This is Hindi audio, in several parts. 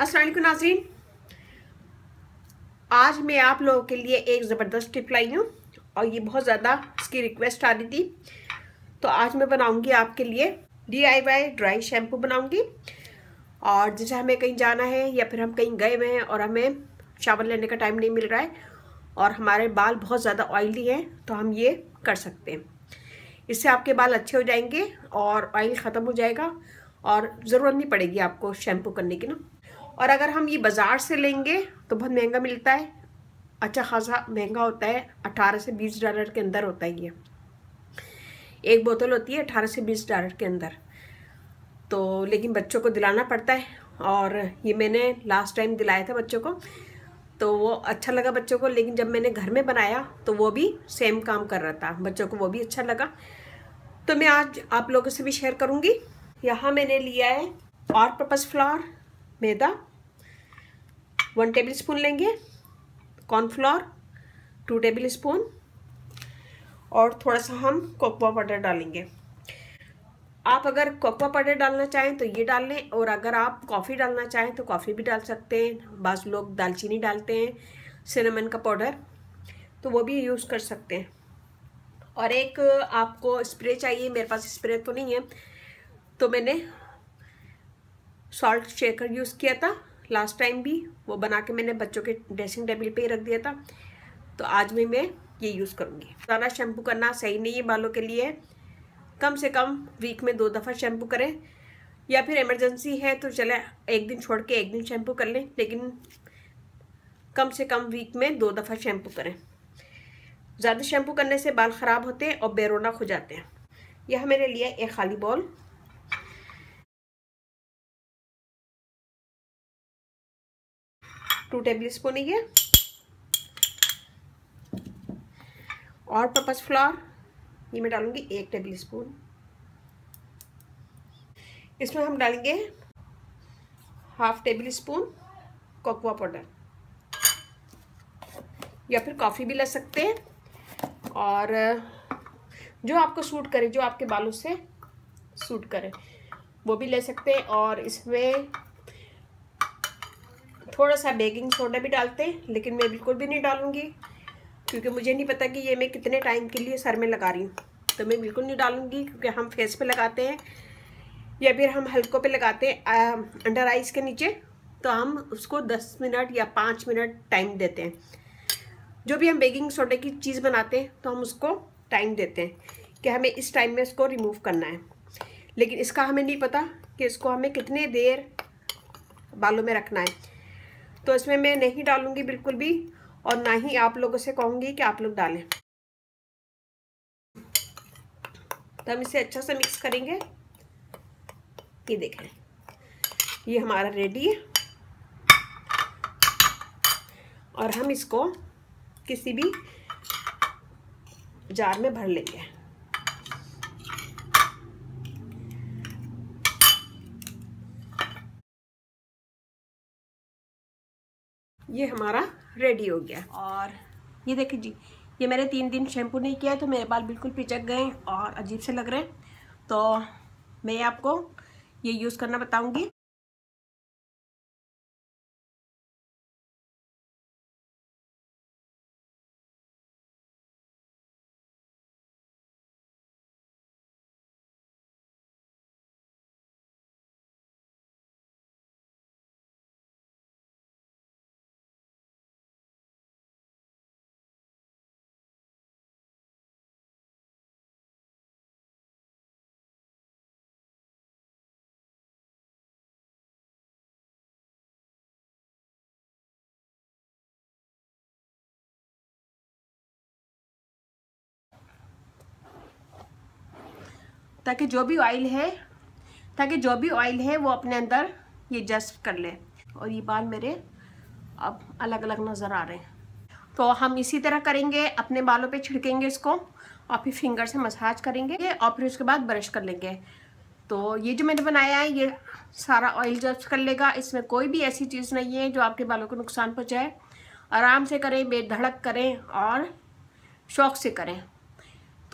असलम नाजरीन आज मैं आप लोगों के लिए एक ज़बरदस्त टिप लाई हूँ और ये बहुत ज़्यादा इसकी रिक्वेस्ट आ रही थी तो आज मैं बनाऊँगी आपके लिए D I Y dry shampoo बनाऊँगी और जैसे हमें कहीं जाना है या फिर हम कहीं गए हुए हैं और हमें शावर लेने का टाइम नहीं मिल रहा है और हमारे बाल बहुत ज़्यादा ऑयली हैं तो हम ये कर सकते हैं इससे आपके बाल अच्छे हो जाएंगे और ऑयल ख़त्म हो जाएगा और ज़रूरत नहीं पड़ेगी आपको शैम्पू करने की ना और अगर हम ये बाज़ार से लेंगे तो बहुत महंगा मिलता है अच्छा खासा महंगा होता है अट्ठारह से बीस डॉलर के अंदर होता है ये एक बोतल होती है अट्ठारह से बीस डॉलर के अंदर तो लेकिन बच्चों को दिलाना पड़ता है और ये मैंने लास्ट टाइम दिलाया था बच्चों को तो वो अच्छा लगा बच्चों को लेकिन जब मैंने घर में बनाया तो वो भी सेम काम कर रहा था बच्चों को वो भी अच्छा लगा तो मैं आज आप लोगों से भी शेयर करूँगी यहाँ मैंने लिया है और पर्पज़ फ्लावर मैदा वन टेबल स्पून लेंगे कॉर्नफ्लोर टू टेबल स्पून और थोड़ा सा हम कोकवा पाउडर डालेंगे आप अगर कोकवा पाउडर डालना चाहें तो ये डाल लें और अगर आप कॉफ़ी डालना चाहें तो कॉफ़ी भी डाल सकते हैं बाज़ लोग दालचीनी डालते हैं सिनेमन का पाउडर तो वो भी यूज़ कर सकते हैं और एक आपको स्प्रे चाहिए मेरे पास स्प्रे तो नहीं है तो मैंने सॉल्ट शेकर यूज़ किया था लास्ट टाइम भी वो बना के मैंने बच्चों के ड्रेसिंग टेबल पे ही रख दिया था तो आज भी मैं ये यूज़ करूँगी ज़्यादा शैम्पू करना सही नहीं है बालों के लिए कम से कम वीक में दो दफ़ा शैम्पू करें या फिर इमरजेंसी है तो चले एक दिन छोड़ के एक दिन शैम्पू कर लें लेकिन कम से कम वीक में दो दफ़ा शैम्पू करें ज़्यादा शैम्पू करने से बाल ख़राब होते हैं और बेरोनक हो जाते हैं यह मैंने लिया एक खाली बॉल टू टेबल स्पून ये और पर्पज फ्लावर ये मैं डालूंगी एक टेबल स्पून इसमें हम डालेंगे half tablespoon cocoa powder या फिर कॉफ़ी भी ले सकते हैं और जो आपको सूट करे जो आपके बालों से सूट करे वो भी ले सकते हैं और इसमें थोड़ा सा बेकिंग सोडा भी डालते हैं लेकिन मैं बिल्कुल भी नहीं डालूंगी क्योंकि मुझे नहीं पता कि ये मैं कितने टाइम के लिए सर में लगा रही हूँ तो मैं बिल्कुल नहीं डालूँगी क्योंकि हम फेस पे लगाते हैं या फिर हम हल्कों पे लगाते हैं अंडर आइज के नीचे तो हम उसको दस मिनट या पाँच मिनट टाइम देते हैं जो भी हम बेकिंग सोडा की चीज़ बनाते हैं तो हम उसको टाइम देते हैं कि हमें इस टाइम में इसको रिमूव करना है लेकिन इसका हमें नहीं पता कि इसको हमें कितने देर बालों में रखना है तो इसमें मैं नहीं डालूंगी बिल्कुल भी और ना ही आप लोगों से कहूँगी कि आप लोग डालें तो हम इसे अच्छा से मिक्स करेंगे ये देखें ये हमारा रेडी है और हम इसको किसी भी जार में भर लेंगे ये हमारा रेडी हो गया और ये देखिए जी ये मैंने तीन दिन शैम्पू नहीं किया तो मेरे बाल बिल्कुल पिचक गए और अजीब से लग रहे हैं तो मैं आपको ये यूज़ करना बताऊँगी ताकि जो भी ऑयल है ताकि जो भी ऑयल है वो अपने अंदर ये जस्ब कर ले और ये बाल मेरे अब अलग अलग नज़र आ रहे हैं तो हम इसी तरह करेंगे अपने बालों पे छिड़केंगे इसको और फिर फिंगर से मसाज करेंगे और फिर उसके बाद ब्रश कर लेंगे तो ये जो मैंने बनाया है ये सारा ऑयल जब्स कर लेगा इसमें कोई भी ऐसी चीज़ नहीं है जो आपके बालों को नुकसान पहुँचाए आराम से करें बेधड़क करें और शौक से करें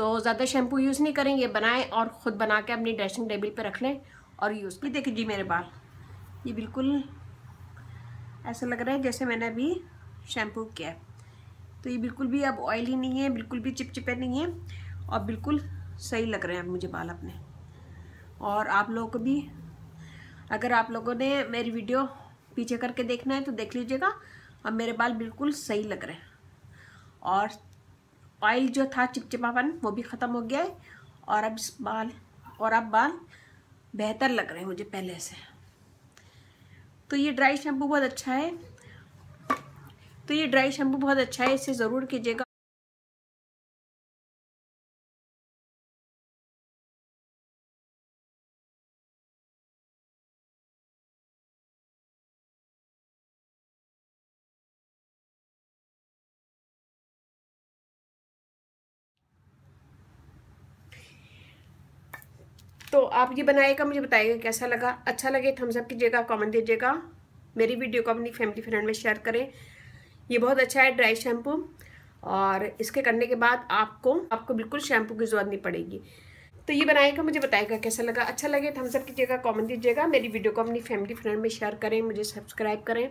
तो ज़्यादा शैम्पू यूज़ नहीं करें ये बनाएं और ख़ुद बना के अपनी ड्रेसिंग टेबल पर रख लें और यूज़ की देखिए जी मेरे बाल ये बिल्कुल ऐसा लग रहा है जैसे मैंने अभी शैम्पू किया है तो ये बिल्कुल भी अब ऑयली नहीं है बिल्कुल भी चिपचिपे नहीं है और बिल्कुल सही लग रहे हैं अब मुझे बाल अपने और आप लोगों को भी अगर आप लोगों ने मेरी वीडियो पीछे करके देखना है तो देख लीजिएगा और मेरे बाल बिल्कुल सही लग रहे हैं और ऑयल जो था चिपचिपापन वो भी ख़त्म हो गया है और अब बाल और अब बाल बेहतर लग रहे हैं मुझे पहले से तो ये ड्राई शैम्पू बहुत अच्छा है तो ये ड्राई शैम्पू बहुत अच्छा है इसे ज़रूर कीजिएगा तो आप ये बनाएगा मुझे बताइएगा कैसा लगा अच्छा लगे थम्सअप तो कीजिएगा कॉमेंट दीजिएगा मेरी वीडियो को अपनी फैमिली फ्रेंड में शेयर करें ये बहुत अच्छा है ड्राई शैम्पू और इसके करने के बाद आपको आपको बिल्कुल शैम्पू की ज़रूरत नहीं पड़ेगी तो ये बनाएगा मुझे बताएगा कैसा लगा अच्छा लगे थम्सअप तो कीजिएगा कॉमेंट दीजिएगा मेरी वीडियो को अपनी फैमिली फ्रेंड में शेयर करें मुझे सब्सक्राइब करें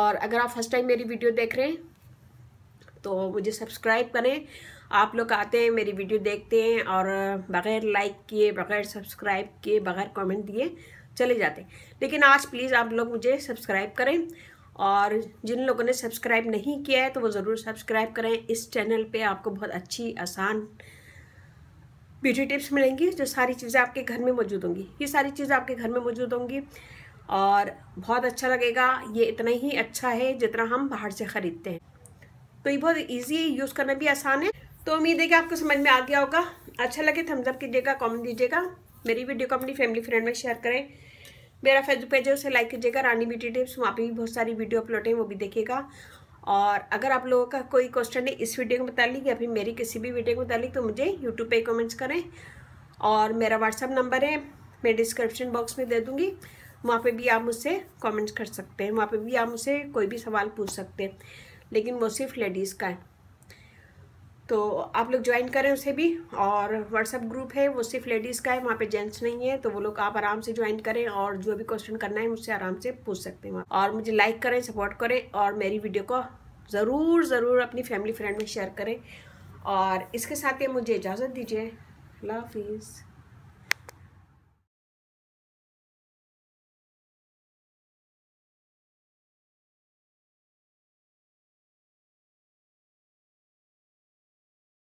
और अगर आप फर्स्ट टाइम मेरी वीडियो देख रहे हैं तो मुझे सब्सक्राइब करें आप लोग आते हैं मेरी वीडियो देखते हैं और बग़ैर लाइक किए बग़ैर सब्सक्राइब किए बग़ैर कमेंट दिए चले जाते लेकिन आज प्लीज़ आप लोग मुझे सब्सक्राइब करें और जिन लोगों ने सब्सक्राइब नहीं किया है तो वो ज़रूर सब्सक्राइब करें इस चैनल पे आपको बहुत अच्छी आसान ब्यूटी टिप्स मिलेंगी जो सारी चीज़ें आपके घर में मौजूद होंगी ये सारी चीज़ें आपके घर में मौजूद होंगी और बहुत अच्छा लगेगा ये इतना ही अच्छा है जितना हम बाहर से ख़रीदते हैं तो ये बहुत ईजी है यूज़ करना भी आसान है तो उम्मीद है कि आपको समझ में आ गया होगा अच्छा लगे थम्सअप तो कीजिएगा कॉमेंट दीजिएगा मेरी वीडियो को अपनी फैमिली फ्रेंड में शेयर करें मेरा फेसबुक पेज है उसे लाइक कीजिएगा रानी बीटी टिप्स वहाँ पर भी बहुत सारी वीडियो अपलोड हैं वो भी देखिएगा और अगर आप लोगों का कोई क्वेश्चन है इस वीडियो बता ली या फिर मेरी किसी भी वीडियो को बता ली तो मुझे यूट्यूब पर कमेंट्स करें और मेरा व्हाट्सअप नंबर है मैं डिस्क्रिप्शन बॉक्स में दे दूँगी वहाँ पर भी आप मुझसे कॉमेंट्स कर सकते हैं वहाँ पर भी आप मुझसे कोई भी सवाल पूछ सकते हैं लेकिन वो सिर्फ लेडीज़ का है तो आप लोग ज्वाइन करें उसे भी और व्हाट्सअप ग्रुप है वो सिर्फ लेडीज़ का है वहाँ पे जेंट्स नहीं है तो वो लोग आप आराम से ज्वाइन करें और जो भी क्वेश्चन करना है मुझसे आराम से पूछ सकते हैं और मुझे लाइक करें सपोर्ट करें और मेरी वीडियो को ज़रूर ज़रूर अपनी फैमिली फ्रेंड में शेयर करें और इसके साथ ही मुझे इजाज़त दीजिए अल्लाह हाफिज़